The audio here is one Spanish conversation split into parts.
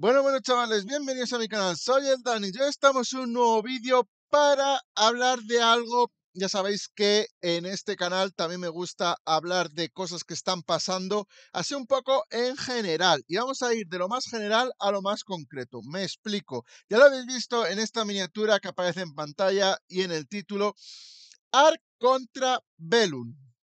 Bueno, bueno chavales, bienvenidos a mi canal, soy el Dani, hoy estamos en un nuevo vídeo para hablar de algo, ya sabéis que en este canal también me gusta hablar de cosas que están pasando, así un poco en general, y vamos a ir de lo más general a lo más concreto, me explico, ya lo habéis visto en esta miniatura que aparece en pantalla y en el título, Arc contra Belun,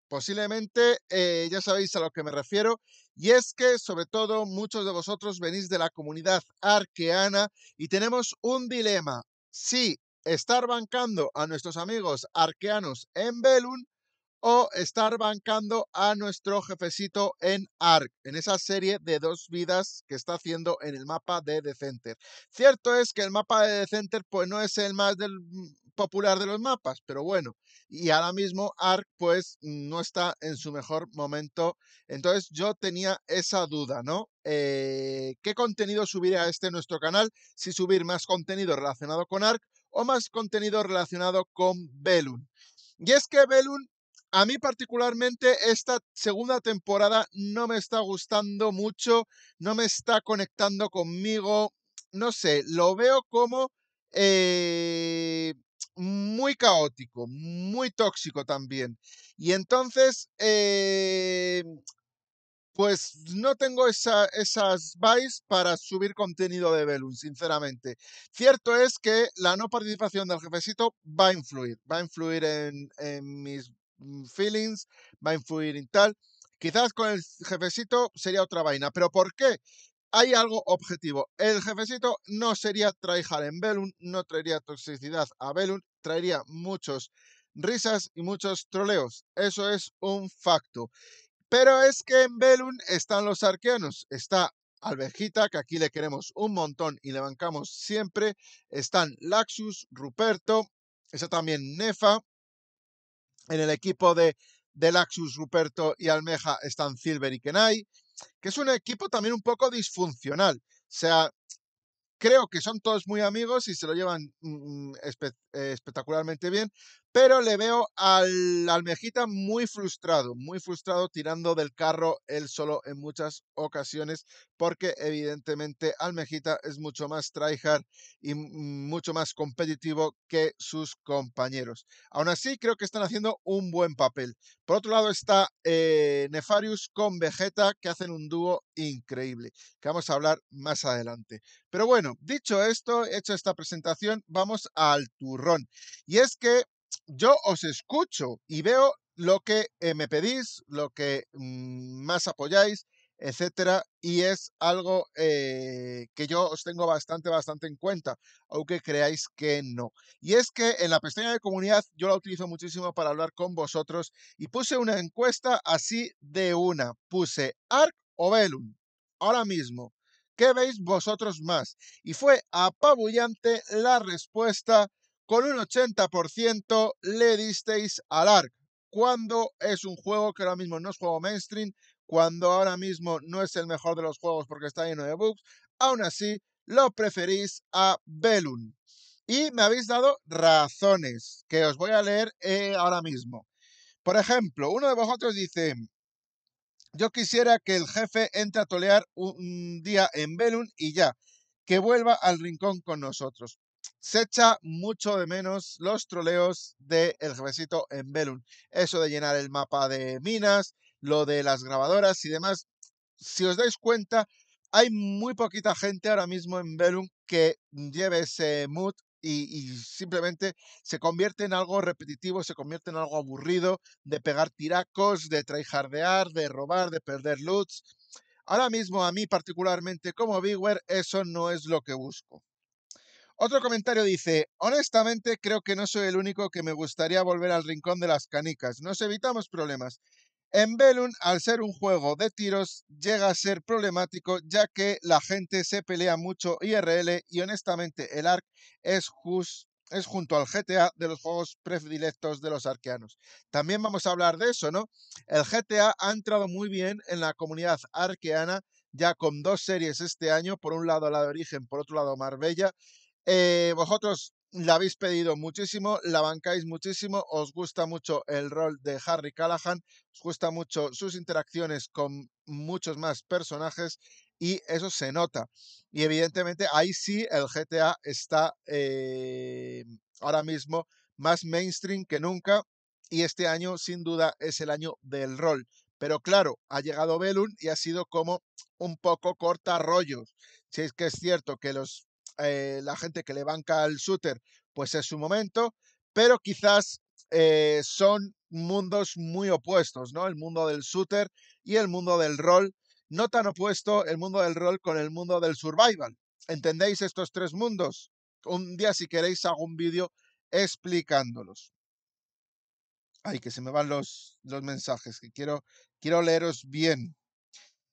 Posiblemente eh, ya sabéis a lo que me refiero, y es que sobre todo muchos de vosotros venís de la comunidad arqueana y tenemos un dilema. Si estar bancando a nuestros amigos arqueanos en Belun o estar bancando a nuestro jefecito en ARC, en esa serie de dos vidas que está haciendo en el mapa de Decenter. Cierto es que el mapa de Decenter pues no es el más del popular de los mapas, pero bueno, y ahora mismo Arc pues no está en su mejor momento, entonces yo tenía esa duda, ¿no? Eh, ¿Qué contenido subir a este nuestro canal? Si subir más contenido relacionado con Arc o más contenido relacionado con Belun. Y es que Belun a mí particularmente esta segunda temporada no me está gustando mucho, no me está conectando conmigo, no sé, lo veo como eh, muy caótico, muy tóxico también. Y entonces, eh, pues no tengo esas vibes para subir contenido de Velum, sinceramente. Cierto es que la no participación del jefecito va a influir, va a influir en, en mis mm, feelings, va a influir en tal. Quizás con el jefecito sería otra vaina, pero ¿por qué? hay algo objetivo. El jefecito no sería traijar en Belun, no traería toxicidad a Belun, traería muchos risas y muchos troleos. Eso es un facto. Pero es que en Belun están los arqueanos. Está Alvejita, que aquí le queremos un montón y le bancamos siempre. Están Laxus, Ruperto, está también Nefa. En el equipo de, de Laxus, Ruperto y Almeja están Silver y Kenai que es un equipo también un poco disfuncional. O sea, creo que son todos muy amigos y se lo llevan mm, mm, eh, espectacularmente bien, pero le veo al Almejita muy frustrado, muy frustrado tirando del carro él solo en muchas ocasiones, porque evidentemente Almejita es mucho más tryhard y mucho más competitivo que sus compañeros. Aún así, creo que están haciendo un buen papel. Por otro lado está eh, Nefarius con Vegeta, que hacen un dúo increíble, que vamos a hablar más adelante. Pero bueno, dicho esto, hecho esta presentación, vamos al turrón. Y es que yo os escucho y veo lo que eh, me pedís, lo que mm, más apoyáis, etcétera, y es algo eh, que yo os tengo bastante, bastante en cuenta, aunque creáis que no. Y es que en la pestaña de comunidad yo la utilizo muchísimo para hablar con vosotros y puse una encuesta así de una. Puse ARC o Velum, ahora mismo. ¿Qué veis vosotros más? Y fue apabullante la respuesta con un 80% le disteis al ARC. Cuando es un juego que ahora mismo no es juego mainstream, cuando ahora mismo no es el mejor de los juegos porque está lleno de bugs, aún así lo preferís a Belun. Y me habéis dado razones que os voy a leer eh, ahora mismo. Por ejemplo, uno de vosotros dice, yo quisiera que el jefe entre a tolear un día en Belun y ya, que vuelva al rincón con nosotros se echa mucho de menos los troleos del de jefecito en Velum. Eso de llenar el mapa de minas, lo de las grabadoras y demás. Si os dais cuenta, hay muy poquita gente ahora mismo en Velum que lleve ese mood y, simplemente se convierte en algo repetitivo, se convierte en algo aburrido de pegar tiracos, de traijardear, de robar, de perder loots. Ahora mismo a mí particularmente como viewer eso no es lo que busco. Otro comentario dice, honestamente creo que no soy el único que me gustaría volver al rincón de las canicas. Nos evitamos problemas. En Belun, al ser un juego de tiros, llega a ser problemático ya que la gente se pelea mucho IRL y honestamente el ARC es, es junto al GTA de los juegos predilectos de los arqueanos. También vamos a hablar de eso, ¿no? El GTA ha entrado muy bien en la comunidad arqueana ya con dos series este año, por un lado la de origen, por otro lado Marbella, eh, vosotros la habéis pedido muchísimo, la bancáis muchísimo, os gusta mucho el rol de Harry Callahan, os gusta mucho sus interacciones con muchos más personajes y eso se nota. Y evidentemente ahí sí el GTA está eh, ahora mismo más mainstream que nunca y este año sin duda es el año del rol. Pero claro, ha llegado Belun y ha sido como un poco corta rollos. Si es que es cierto que los eh, la gente que le banca al shooter, pues es su momento, pero quizás eh, son mundos muy opuestos, ¿no? El mundo del shooter y el mundo del rol, no tan opuesto el mundo del rol con el mundo del survival. ¿Entendéis estos tres mundos? Un día, si queréis, hago un vídeo explicándolos. Ay, que se me van los, los mensajes, que quiero, quiero leeros bien.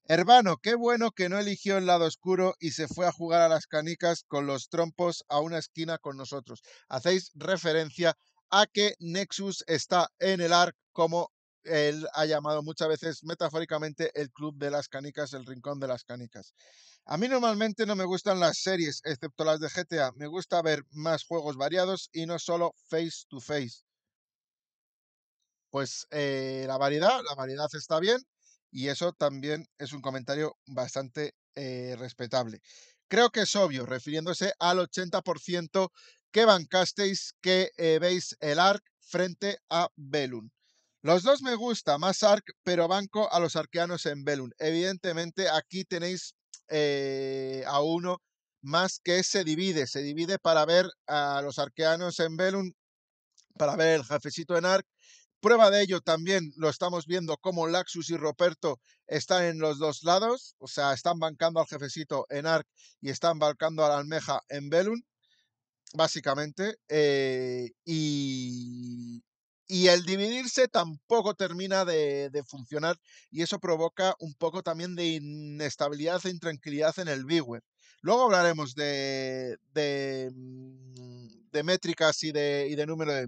Hermano, qué bueno que no eligió el lado oscuro y se fue a jugar a las canicas con los trompos a una esquina con nosotros. Hacéis referencia a que Nexus está en el ARC como él ha llamado muchas veces metafóricamente el club de las canicas, el rincón de las canicas. A mí normalmente no me gustan las series, excepto las de GTA. Me gusta ver más juegos variados y no solo face to face. Pues eh, la variedad, la variedad está bien y eso también es un comentario bastante eh, respetable. Creo que es obvio, refiriéndose al 80% que bancasteis que eh, veis el ARC frente a Belun. Los dos me gusta, más ARC, pero banco a los arqueanos en Belun. Evidentemente aquí tenéis eh, a uno más que se divide, se divide para ver a los arqueanos en Belun, para ver el jefecito en ARC Prueba de ello también lo estamos viendo como Laxus y Roberto están en los dos lados, o sea, están bancando al jefecito en Arc y están bancando a la almeja en Belun, básicamente. Eh, y, y el dividirse tampoco termina de, funcionar y eso provoca un poco también de inestabilidad e intranquilidad en el B-Web, Luego hablaremos de, mm, de, métricas y de, y de número de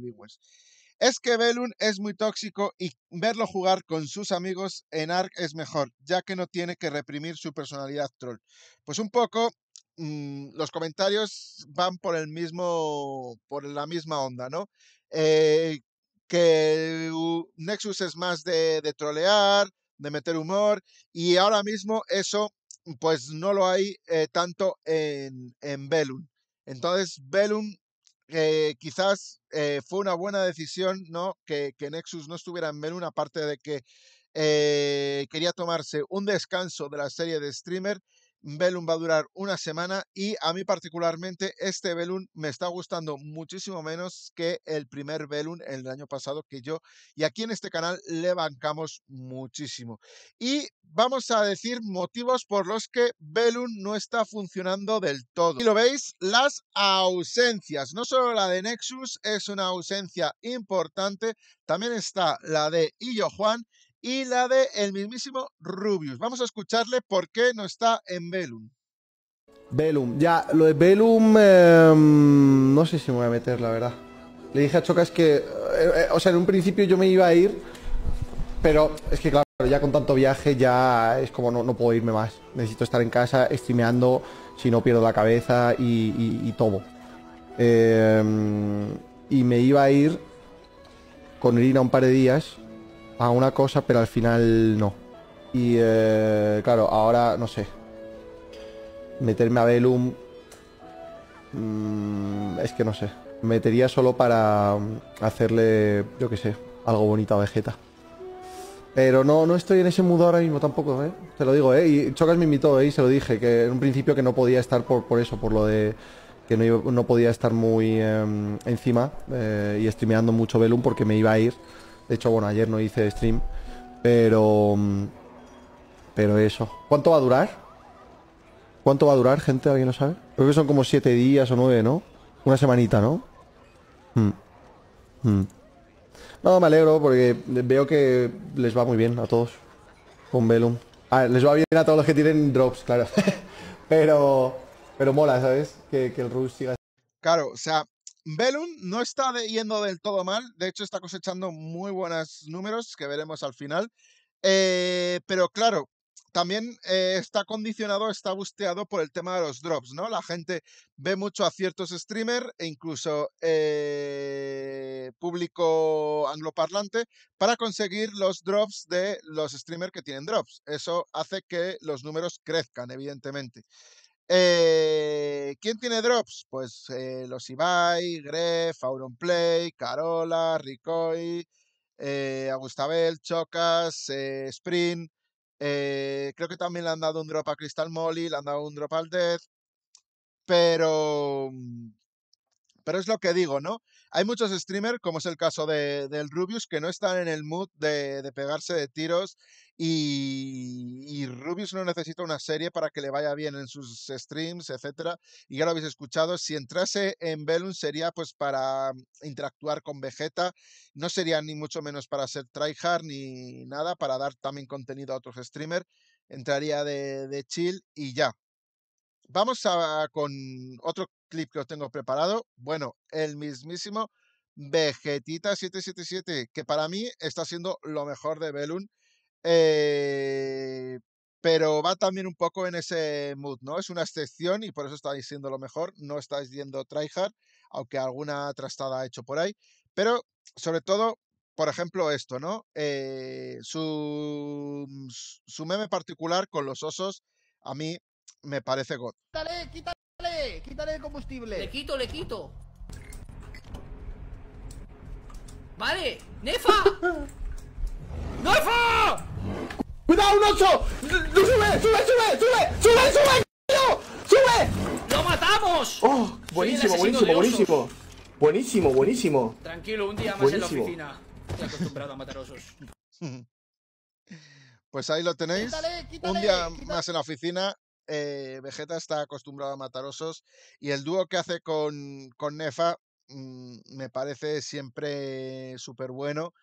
es que Belun es muy tóxico y verlo jugar con sus amigos en ARC es mejor, ya que no tiene que reprimir su personalidad troll. Pues un poco mm, los comentarios van por el mismo, por la misma onda, ¿no? Eh, que Nexus es más de, trolear, de meter humor, y ahora mismo eso pues no lo hay eh, tanto en, en Entonces, Velum quizás eh, fue una buena decisión ¿no? Que, que, Nexus no estuviera en menú, aparte de que eh, quería tomarse un descanso de la serie de streamer Velum va a durar una semana y a mí particularmente este Velum me está gustando muchísimo menos que el primer Velum el año pasado que yo y aquí en este canal le bancamos muchísimo. Y vamos a decir motivos por los que Velum no está funcionando del todo. Y lo veis, las ausencias. No solo la de Nexus es una ausencia importante, también está la de Illo Juan y la de el mismísimo Rubius. Vamos a escucharle por qué no está en Velum. Velum, ya, lo de Velum, em, no sé si me voy a meter, la verdad. Le dije a Chocas que, eh, eh, o sea, en un principio yo me iba a ir, pero es que claro, ya con tanto viaje ya es como no, puedo irme más. Necesito estar en casa streameando, si no pierdo la cabeza y, y, y todo. Em, y me iba a ir con Irina un par de días, a una cosa, pero al final no. Y eh, claro, ahora no sé. Meterme a Velum. Mm, es que no sé. Metería solo para mm, hacerle, yo que sé, algo bonito a Vegeta. Pero no, no estoy en ese mundo ahora mismo tampoco, ¿eh? Te lo digo, ¿eh? Y Chocas me invitó, ¿eh? Y se lo dije, que en un principio que no podía estar por, por eso, por lo de que no, no podía estar muy em, encima eh, y streameando mucho Velum porque me iba a ir de hecho, bueno, ayer no hice stream, pero... Pero eso. ¿Cuánto va a durar? ¿Cuánto va a durar, gente? ¿Alguien lo sabe? Creo que son como siete días o nueve, ¿no? Una semanita, ¿no? Hmm. Hmm. No, me alegro porque veo que les va muy bien a todos con Velum. Ah, les va bien a todos los que tienen drops, claro. pero, pero mola, ¿sabes? Que, el Rush siga. Claro, o sea, Velum no está yendo del todo mal, de hecho está cosechando muy buenos números que veremos al final, eh, pero claro, también eh, está condicionado, está busteado por el tema de los drops, ¿no? La gente ve mucho a ciertos streamers e incluso eh, público angloparlante para conseguir los drops de los streamers que tienen drops. Eso hace que los números crezcan, evidentemente. Eh, ¿Quién tiene drops? Pues eh, los Ibai, Gref, Play, Carola, Ricoy, eh, Agustabel, Chocas, Sprint. creo que también le han dado un drop a Crystal Molly, le han dado un drop al Death. Pero, mm, pero es lo que digo, ¿no? Hay muchos streamers, como es el caso de, del Rubius, que no están en el mood de, pegarse de tiros y, Rubius no necesita una serie para que le vaya bien en sus streams, etcétera. Y ya lo habéis escuchado, si entrase en Velum sería pues para interactuar con Vegeta, no sería ni mucho menos para hacer tryhard ni nada, para dar también contenido a otros streamers. Entraría de, de chill y ya, Vamos a, con otro clip que os tengo preparado. Bueno, el mismísimo Vegetita777, que para mí está siendo lo mejor de Belun. Eh, pero va también un poco en ese mood, ¿no? Es una excepción y por eso estáis siendo lo mejor. No estáis viendo tryhard, aunque alguna trastada ha hecho por ahí. Pero sobre todo, por ejemplo, esto, ¿no? Eh, su, su meme particular con los osos, a mí me parece God. Quítale, quítale, quítale el combustible. Le quito, le quito. Vale, Nefa. ¡Nefa! ¡Cuidado, un 8! ¡Sube, sube, sube, sube! ¡Sube, sube! ¡Tío! sube ¡Lo matamos! ¡Oh! Buenísimo, buenísimo, buenísimo. Buenísimo, buenísimo. Tranquilo, un día más en la oficina. Estoy acostumbrado a matar osos. Pues ahí lo tenéis. un día más en la oficina eh, Vegeta está acostumbrado a matar osos y el dúo que hace con, Nefa mm, me parece siempre súper bueno.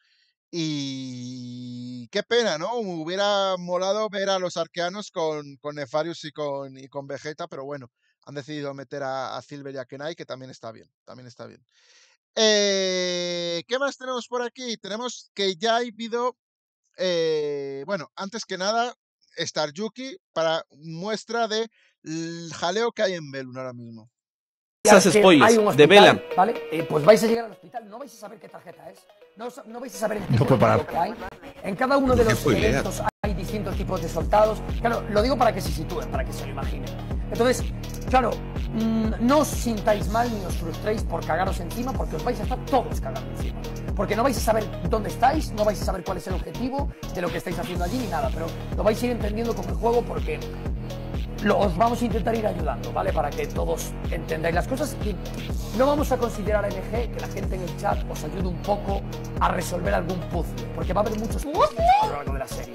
Y qué pena, ¿no? hubiera molado ver a los arqueanos con, con Nefarius y con, con Vegeta, pero bueno, han decidido meter a, Silver y a Kenai, que también está bien, también está bien. Eh, ¿Qué más tenemos por aquí? Tenemos que ya ha habido, eh, bueno, antes que nada, Star Yuki para muestra de el jaleo que hay en Belun ahora mismo. Esas spoilers de Velan. ¿vale? Eh, pues vais a llegar al hospital, no vais a saber qué tarjeta es, no, no vais a saber el tipo no hay. En cada uno de los eventos hay distintos tipos de soldados. Claro, lo digo para que se sitúen, para que se lo imaginen. Entonces, claro, mm, no os sintáis mal ni os frustréis por cagaros encima, porque os vais a estar todos cagando encima porque no vais a saber dónde estáis, no vais a saber cuál es el objetivo de lo que estáis haciendo allí ni nada, pero lo vais a ir entendiendo con el juego porque os vamos a intentar ir ayudando, ¿vale? Para que todos entendáis las cosas y no vamos a considerar a NG que la gente en el chat os ayude un poco a resolver algún puzzle, porque va a haber muchos puzzles a lo largo de la serie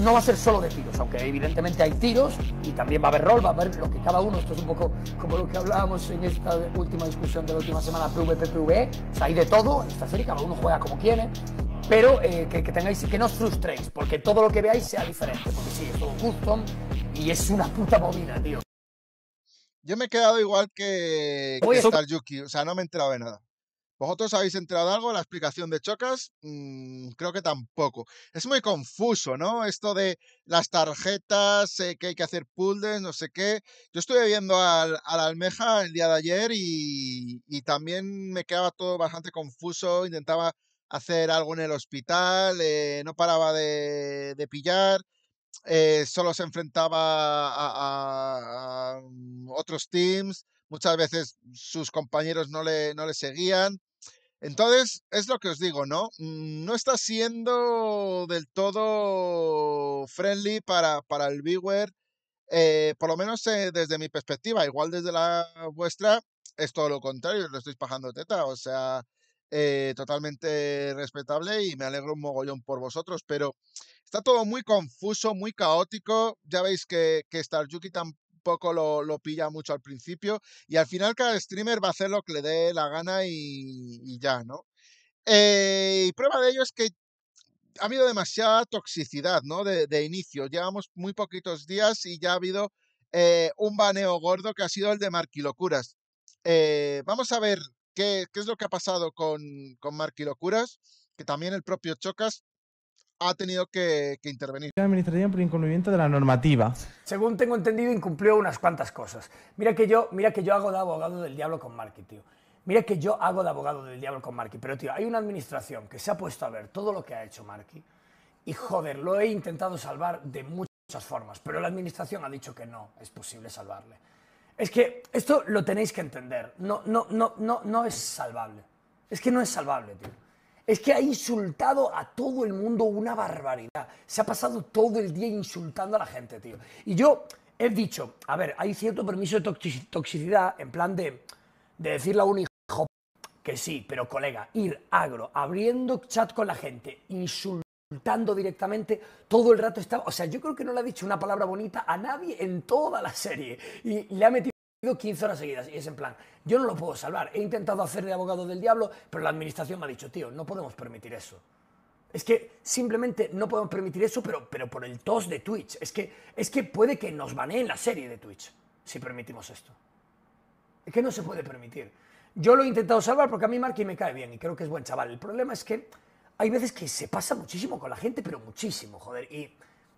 no va a ser solo de tiros, aunque evidentemente hay tiros y también va a haber rol, va a haber lo que cada uno, esto es un poco como lo que hablábamos en esta última discusión de la última semana, PvP-PvE, hay de todo, en esta serie cada uno juega como quiere, pero eh, que, que, tengáis, que no os frustréis, porque todo lo que veáis sea diferente, porque sí, es todo custom y es una puta bobina, tío. Yo me he quedado igual que, que Star Yuki, o sea, no me he enterado de nada. ¿Vosotros habéis entrado algo en la explicación de Chocas? Mm, creo que tampoco. Es muy confuso, ¿no? Esto de las tarjetas, eh, que hay que hacer puldes, no sé qué. Yo estuve viendo al, a la almeja el día de ayer y, también me quedaba todo bastante confuso. Intentaba hacer algo en el hospital, eh, no paraba de, pillar, eh, solo se enfrentaba a, mm, otros teams, muchas veces sus compañeros no le, no le seguían. Entonces, es lo que os digo, ¿no? Mm, no está siendo del todo friendly para, para el viewer, eh, por lo menos eh, desde mi perspectiva, igual desde la vuestra, es todo lo contrario, lo estáis bajando teta, o sea, eh, totalmente respetable y me alegro un mogollón por vosotros, pero está todo muy confuso, muy caótico, ya veis que, que Star Yuki tan poco lo, pilla mucho al principio. Y al final cada streamer va a hacer lo que le dé la gana y, ya, ¿no? Eh, y prueba de ello es que ha habido demasiada toxicidad, ¿no? De, inicio. Llevamos muy poquitos días y ya ha habido eh, un baneo gordo que ha sido el de Marquilocuras. Eh, vamos a ver qué, es lo que ha pasado con, con Marquilocuras, que también el propio Chocas ha tenido que, que intervenir. administración por incumplimiento de la normativa. Según tengo entendido, incumplió unas cuantas cosas. Mira que yo, mira que yo hago de abogado del diablo con Marky, tío. Mira que yo hago de abogado del diablo con Marky, pero tío, hay una administración que se ha puesto a ver todo lo que ha hecho Marky y joder, lo he intentado salvar de muchas formas, pero la administración ha dicho que no es posible salvarle. Es que esto lo tenéis que entender, no, no, no, no, no es salvable. Es que no es salvable, tío. Es que ha insultado a todo el mundo una barbaridad. Se ha pasado todo el día insultando a la gente, tío. Y yo he dicho, a ver, hay cierto permiso de toxicidad en plan de, de decirle a un hijo que sí, pero colega, ir agro, abriendo chat con la gente, insultando directamente, todo el rato estaba... O sea, yo creo que no le ha dicho una palabra bonita a nadie en toda la serie. Y le ha metido 15 horas seguidas y es en plan, yo no lo puedo salvar. He intentado hacer de abogado del diablo, pero la administración me ha dicho, tío, no podemos permitir eso. Es que simplemente no podemos permitir eso, pero, pero por el tos de Twitch. Es que, es que puede que nos baneen la serie de Twitch si permitimos esto. Es que no se puede permitir. Yo lo he intentado salvar porque a mí Marky me cae bien y creo que es buen chaval. El problema es que hay veces que se pasa muchísimo con la gente, pero muchísimo, joder. Y,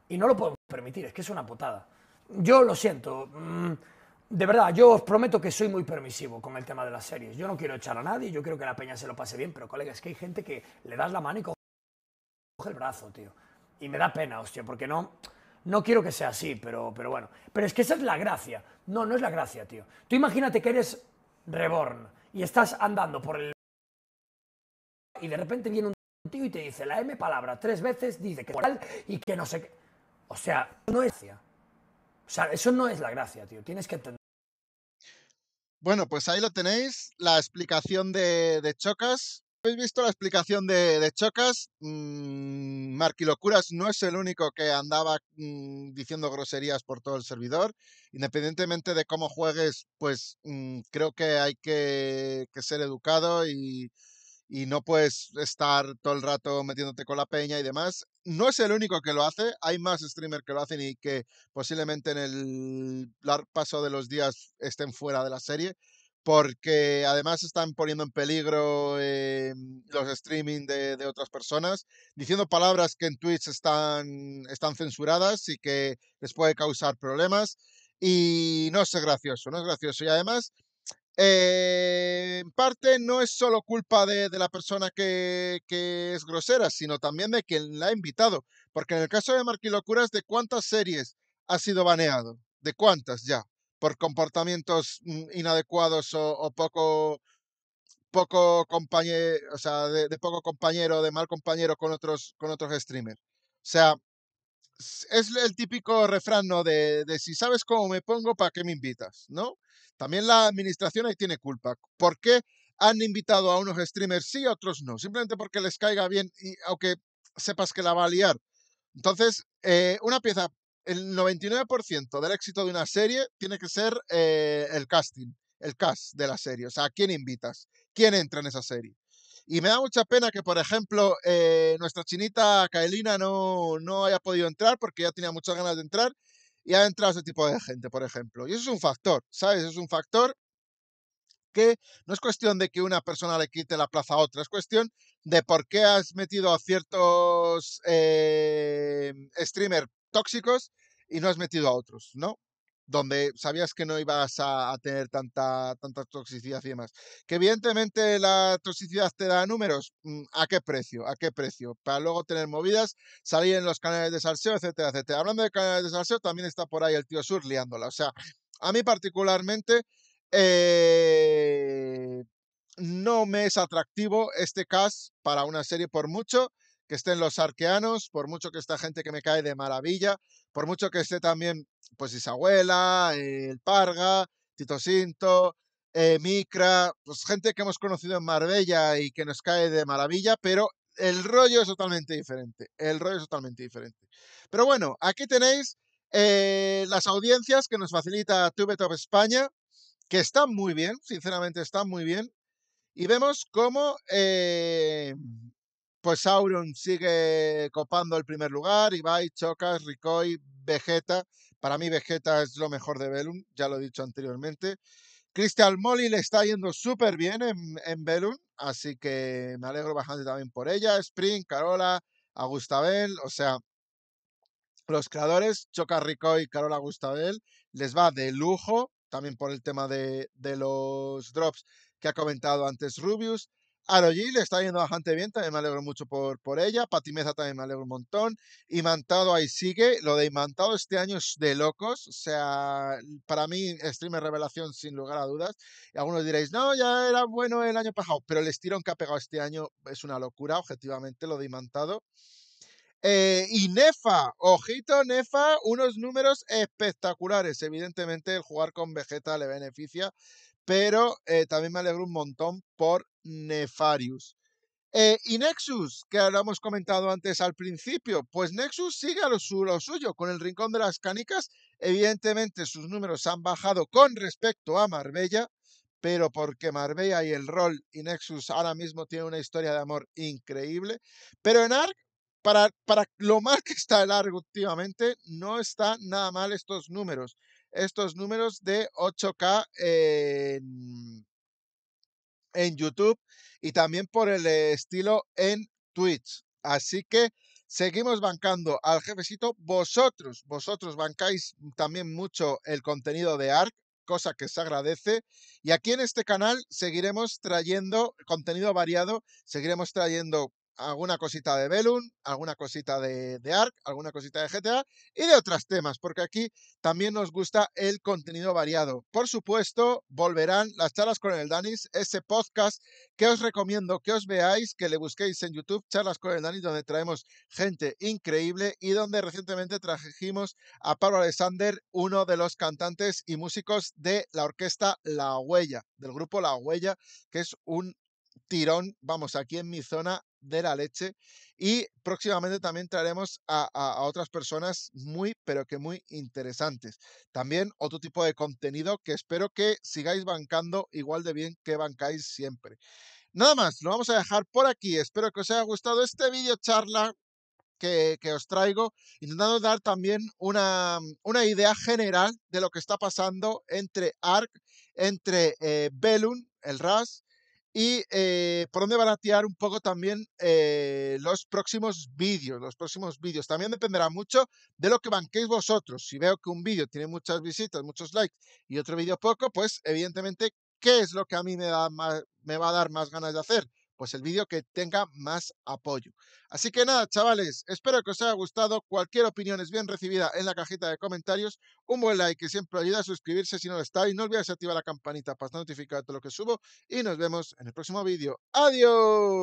y no lo podemos permitir, es que es una putada. Yo lo siento. Mm, de verdad, yo os prometo que soy muy permisivo con el tema de las series. Yo no quiero echar a nadie, yo quiero que la peña se lo pase bien, pero colega, es que hay gente que le das la mano y coge el brazo, tío. Y me da pena, hostia, porque no, no quiero que sea así, pero, pero bueno. Pero es que esa es la gracia. No, no es la gracia, tío. Tú imagínate que eres reborn y estás andando por el... Y de repente viene un tío y te dice la M palabra tres veces, dice que moral y que no sé qué. O sea, no es... O sea, eso no es la gracia, tío. Tienes que entender. Bueno, pues ahí lo tenéis, la explicación de, Chocas. ¿Habéis visto la explicación de, Chocas? Mm, Marquilocuras no es el único que andaba mm, diciendo groserías por todo el servidor. Independientemente de cómo juegues, pues mm, creo que hay que ser educado y, y no puedes estar todo el rato metiéndote con la peña y demás. No es el único que lo hace, hay más streamers que lo hacen y que posiblemente en el largo paso de los días estén fuera de la serie, porque además están poniendo en peligro eh, los streaming de, de, otras personas, diciendo palabras que en Twitch están, están censuradas y que les puede causar problemas. Y no es gracioso, no es gracioso. Y además eh, en parte no es solo culpa de, la persona que, es grosera, sino también de quien la ha invitado. Porque en el caso de Marquilocuras, ¿de cuántas series ha sido baneado? ¿De cuántas ya? Por comportamientos mm, inadecuados o, poco poco compañero, o sea, de, poco compañero, de mal compañero con otros, con otros streamers. O sea, es el típico refrán de, si sabes cómo me pongo, ¿para qué me invitas? ¿no? También la administración ahí tiene culpa. ¿Por qué han invitado a unos streamers sí, a otros no? Simplemente porque les caiga bien y aunque sepas que la va a liar. Entonces, eh, una pieza, el 99% del éxito de una serie tiene que ser eh, el casting, el cast de la serie. O sea, ¿a quién invitas? ¿Quién entra en esa serie? Y me da mucha pena que, por ejemplo, eh, nuestra chinita Kaelina no, haya podido entrar porque ya tenía muchas ganas de entrar y ha entrado ese tipo de gente, por ejemplo. Y eso es un factor, ¿sabes? Es un factor que no es cuestión de que una persona le quite la plaza a otra, es cuestión de por qué has metido a ciertos eh, streamers tóxicos y no has metido a otros, ¿no? donde sabías que no ibas a, tener tanta, toxicidad y demás. Que evidentemente la toxicidad te da números, mm, ¿a qué precio? ¿A qué precio? Para luego tener movidas, salir en los canales de salseo, etcétera, etcétera. Hablando de canales de salseo, también está por ahí el tío Sur liándola. O sea, a mí particularmente eh, no me es atractivo este cast para una serie por mucho que estén los arqueanos, por mucho que esta gente que me cae de maravilla, por mucho que esté también, pues Isabuela, el Parga, Tito Sinto, eh, Micra, pues gente que hemos conocido en Marbella y que nos cae de maravilla, pero el rollo es totalmente diferente. El rollo es totalmente diferente. Pero bueno, aquí tenéis eh, las audiencias que nos facilita Top España, que están muy bien, sinceramente están muy bien. Y vemos cómo eh, pues Sauron sigue copando el primer lugar, Ibai, Chocas, Ricoy, Vegeta. Para mí Vegeta es lo mejor de Velum, ya lo he dicho anteriormente. Crystal Molly le está yendo súper bien en, en así que me alegro bastante también por ella. Spring, Carola, Agustabel, o sea, los creadores, Choca Ricoy, Carola Agustabel, les va de lujo, también por el tema de, de los drops que ha comentado antes Rubius. Aroji le está yendo bastante bien, también me alegro mucho por, por ella. Patimeza también me alegro un montón. Imantado ahí sigue. Lo de Imantado este año es de locos. O sea, para mí, streamer revelación sin lugar a dudas. Y algunos diréis, no, ya era bueno el año pasado, pero el estirón que ha pegado este año es una locura, objetivamente, lo de Imantado. Eh, y Nefa, ojito Nefa, unos números espectaculares. Evidentemente el jugar con Vegeta le beneficia, pero eh, también me alegro un montón por Nefarius. Eh, y Nexus, que lo hemos comentado antes al principio, pues Nexus sigue a lo, suyo con el Rincón de las Canicas. Evidentemente sus números han bajado con respecto a Marbella, pero porque Marbella y el rol y Nexus ahora mismo tienen una historia de amor increíble. Pero en ARC, para, para lo mal que está el ARC últimamente, no está nada mal estos números estos números de 8K en, YouTube y también por el estilo en Twitch. Así que seguimos bancando al jefecito. Vosotros, vosotros bancáis también mucho el contenido de ARC, cosa que se agradece. Y aquí en este canal seguiremos trayendo contenido variado, seguiremos trayendo alguna cosita de Velum, alguna cosita de, Ark alguna cosita de GTA y de otros temas, porque aquí también nos gusta el contenido variado. Por supuesto, volverán las charlas con el Danis, ese podcast que os recomiendo que os veáis, que le busquéis en YouTube, charlas con el Danis, donde traemos gente increíble y donde recientemente trajimos a Pablo Alexander, uno de los cantantes y músicos de la orquesta La Huella, del grupo La Huella, que es un tirón, vamos, aquí en mi zona de la leche. Y próximamente también traeremos a, otras personas muy, pero que muy interesantes. También otro tipo de contenido que espero que sigáis bancando igual de bien que bancáis siempre. Nada más, lo vamos a dejar por aquí. Espero que os haya gustado este vídeo charla que, os traigo, intentando dar también una, idea general de lo que está pasando entre ARC, entre Belun, eh, el RAS, y eh, por dónde van a tirar un poco también eh, los próximos vídeos. Los próximos vídeos también dependerá mucho de lo que banquéis vosotros. Si veo que un vídeo tiene muchas visitas, muchos likes y otro vídeo poco, pues evidentemente, ¿qué es lo que a mí me, da más, me va a dar más ganas de hacer? pues el vídeo que tenga más apoyo. Así que nada, chavales, espero que os haya gustado. Cualquier opinión es bien recibida en la cajita de comentarios. Un buen like que siempre ayuda a suscribirse si no lo estáis. No olvides activar la campanita para estar notificado de todo lo que subo. Y nos vemos en el próximo vídeo. ¡Adiós!